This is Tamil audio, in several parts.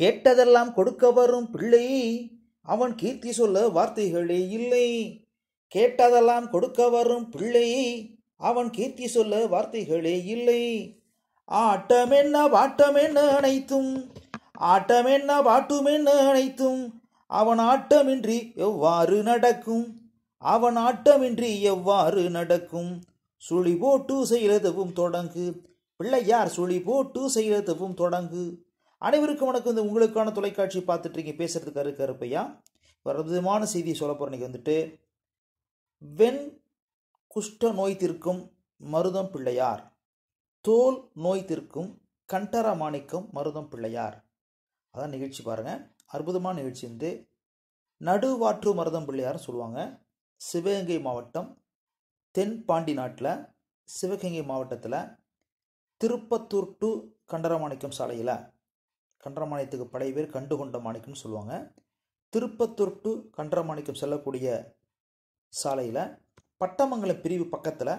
கேட்டதெல்லாம் கொடுக்க வரும் பிள்ளை அவன் கீர்த்தி சொல்ல வார்த்தைகளே இல்லை கேட்டதெல்லாம் கொடுக்க வரும் பிள்ளை அவன் கீர்த்தி சொல்ல வார்த்தைகளே இல்லை ஆட்டம் ஆட்டமென்ன என்ன அனைத்தும் ஆட்டம் ஆட்டமென்ன என்ன அனைத்தும் அவன் ஆட்டமின்றி எவ்வாறு நடக்கும் அவன் ஆட்டமின்றி எவ்வாறு நடக்கும் சுழி போட்டு செய்கிறதவும் தொடங்கு பிள்ளையார் சுழி போட்டு செய்கிறதவும் தொடங்கு அனைவருக்கும் வணக்கம் வந்து உங்களுக்கான தொலைக்காட்சி பார்த்துட்டு இருக்கீங்க பேசுறதுக்கு அரு கருப்பையா ஒரு அற்புதமான செய்தி சொல்ல போகிற வந்துட்டு வெண் குஷ்ட நோய் திருக்கும் மருதம் பிள்ளையார் தோல் நோய் திருக்கும் கண்டர மாணிக்கம் மருதம் பிள்ளையார் அதான் நிகழ்ச்சி பாருங்கள் அற்புதமான நிகழ்ச்சி வந்து நடுவாற்று மருதம் பிள்ளையார்னு சொல்லுவாங்க சிவகங்கை மாவட்டம் தென் பாண்டி நாட்டில் சிவகங்கை மாவட்டத்தில் திருப்பத்தூர் டு கண்டரமாணிக்கம் சாலையில் கன்றமாணியத்துக்கு பழைய பேர் கண்டுகொண்ட மாணிக்கம்னு சொல்லுவாங்க திருப்பத்தூர் டு கன்றமாணிக்கம் செல்லக்கூடிய சாலையில் பட்டமங்கலம் பிரிவு பக்கத்தில்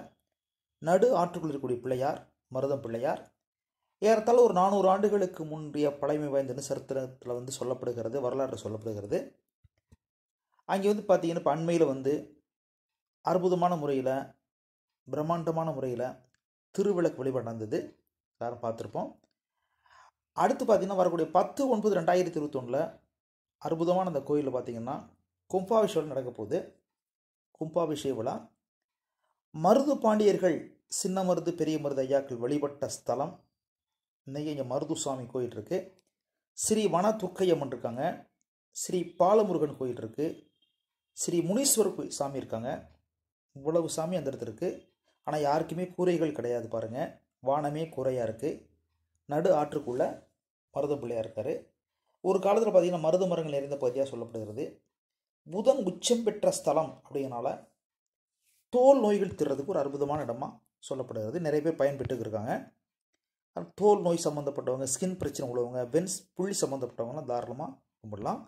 நடு ஆற்றுக்குள் இருக்கக்கூடிய பிள்ளையார் மருதம் பிள்ளையார் ஏறத்தாலும் ஒரு நானூறு ஆண்டுகளுக்கு முன்றிய பழமை வாய்ந்தன்னு சரித்திரத்தில் வந்து சொல்லப்படுகிறது வரலாறு சொல்லப்படுகிறது அங்கே வந்து பார்த்திங்கன்னா இப்போ அண்மையில் வந்து அற்புதமான முறையில் பிரம்மாண்டமான முறையில் திருவிளக்கு வழிபாடு நடந்தது எல்லாரும் பார்த்துருப்போம் அடுத்து பார்த்திங்கன்னா வரக்கூடிய பத்து ஒன்பது ரெண்டாயிரத்தி இருபத்தொன்னில் அற்புதமான அந்த கோயிலில் பார்த்திங்கன்னா கும்பாபிஷேகம் நடக்க போகுது கும்பாபிஷேக விழா மருது பாண்டியர்கள் சின்ன மருது பெரிய மருது ஐயாக்கள் வழிபட்ட ஸ்தலம் இன்றைக்கி இங்கே மருது சுவாமி கோயில் இருக்குது ஸ்ரீ வன துர்க்கையம்மன் இருக்காங்க ஸ்ரீ பாலமுருகன் கோயில் இருக்குது ஸ்ரீ முனீஸ்வர் கோயில் சாமி இருக்காங்க இவ்வளவு சாமி அந்த இடத்துல இருக்குது ஆனால் யாருக்குமே கூரைகள் கிடையாது பாருங்கள் வானமே குறையாக இருக்குது நடு ஆற்றுக்குள்ளே மருத பிள்ளையாக இருக்கார் ஒரு காலத்தில் பார்த்திங்கன்னா மருத மரங்கள் நிறைந்த பகுதியாக சொல்லப்படுகிறது புதன் உச்சம் பெற்ற ஸ்தலம் அப்படிங்கனால தோல் நோய்கள் திறதுக்கு ஒரு அற்புதமான இடமாக சொல்லப்படுகிறது நிறைய பேர் பயன்பெற்று இருக்காங்க தோல் நோய் சம்மந்தப்பட்டவங்க ஸ்கின் பிரச்சனை உள்ளவங்க வென்ஸ் புள்ளி சம்மந்தப்பட்டவங்களாம் தாராளமாக கும்பிடலாம்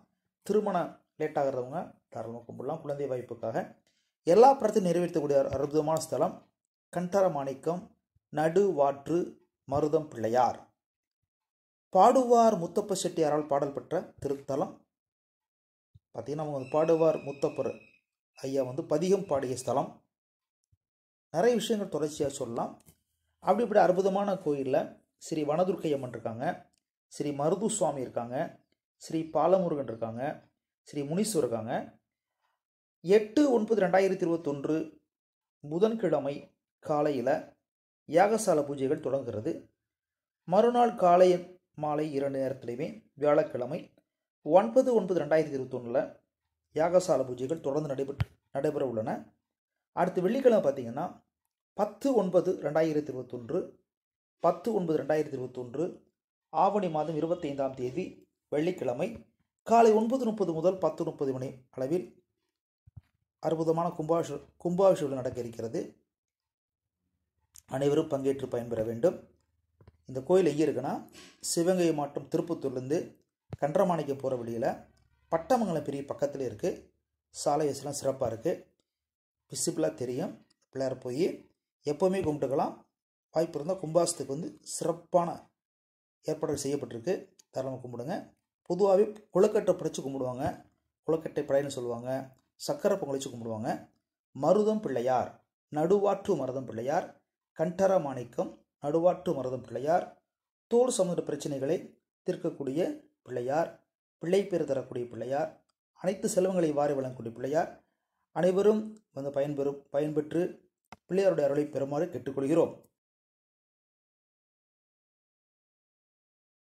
திருமணம் லேட் ஆகிறவங்க தாராளமாக கும்பிடலாம் குழந்தை வாய்ப்புக்காக எல்லா படத்தையும் நிறைவேற்றக்கூடிய அற்புதமான ஸ்தலம் கண்டர மாணிக்கம் நடுவாற்று மருதம் பிள்ளையார் பாடுவார் முத்தப்ப செட்டியாரால் பாடல் பெற்ற திருத்தலம் பார்த்திங்கன்னா பாடுவார் முத்தப்பர் ஐயா வந்து பதிகம் பாடிய ஸ்தலம் நிறைய விஷயங்கள் தொடர்ச்சியாக சொல்லலாம் அப்படி இப்படி அற்புதமான கோயிலில் ஸ்ரீ வனதுர்கை அம்மன் இருக்காங்க ஸ்ரீ மருது சுவாமி இருக்காங்க ஸ்ரீ பாலமுருகன் இருக்காங்க ஸ்ரீ முனீஸ்வர் இருக்காங்க எட்டு ஒன்பது ரெண்டாயிரத்தி இருபத்தொன்று புதன்கிழமை காலையில் யாகசால பூஜைகள் தொடங்குகிறது மறுநாள் காலை மாலை இரண்டு நேரத்துலையுமே வியாழக்கிழமை ஒன்பது ஒன்பது ரெண்டாயிரத்தி இருபத்தொன்னில் யாகசால பூஜைகள் தொடர்ந்து நடைபெற்று நடைபெற உள்ளன அடுத்து வெள்ளிக்கிழமை பார்த்திங்கன்னா பத்து ஒன்பது ரெண்டாயிரத்தி இருபத்தொன்று பத்து ஒன்பது ரெண்டாயிரத்தி இருபத்தொன்று ஆவணி மாதம் இருபத்தைந்தாம் தேதி வெள்ளிக்கிழமை காலை ஒன்பது முப்பது முதல் பத்து முப்பது மணி அளவில் அற்புதமான கும்பாஷ கும்பாபிஷேகம் நடக்க இருக்கிறது அனைவரும் பங்கேற்று பயன்பெற வேண்டும் இந்த கோயில் எங்கே இருக்குன்னா சிவகங்கை மாவட்டம் திருப்பத்தூர்லேருந்து கன்றமாணிக்கம் போகிற வழியில் பட்டமங்கலம் பெரிய பக்கத்தில் இருக்குது சாலை வசலாம் சிறப்பாக இருக்குது விசிபிளாக தெரியும் பிள்ளையார் போய் எப்போவுமே கும்பிட்டுக்கலாம் வாய்ப்பு இருந்தால் கும்பாசத்துக்கு வந்து சிறப்பான ஏற்பாடுகள் செய்யப்பட்டிருக்கு தாராளமாக கும்பிடுங்க பொதுவாகவே குளக்கட்டை பிடிச்சி கும்பிடுவாங்க குளக்கட்டை பிழைன்னு சொல்லுவாங்க சக்கரை பொங்கலிச்சு கும்பிடுவாங்க மருதம் பிள்ளையார் நடுவாற்று மருதம் பிள்ளையார் கண்டர மாணிக்கம் நடுவாட்டு மருதம் பிள்ளையார் தோல் சமூக பிரச்சனைகளை தீர்க்கக்கூடிய பிள்ளையார் பிள்ளை பேர் தரக்கூடிய பிள்ளையார் அனைத்து செல்வங்களை வாரி வழங்கக்கூடிய பிள்ளையார் அனைவரும் வந்து பயன்பெறும் பயன்பெற்று பிள்ளையாருடைய அருளை பெறுமாறு கேட்டுக்கொள்கிறோம்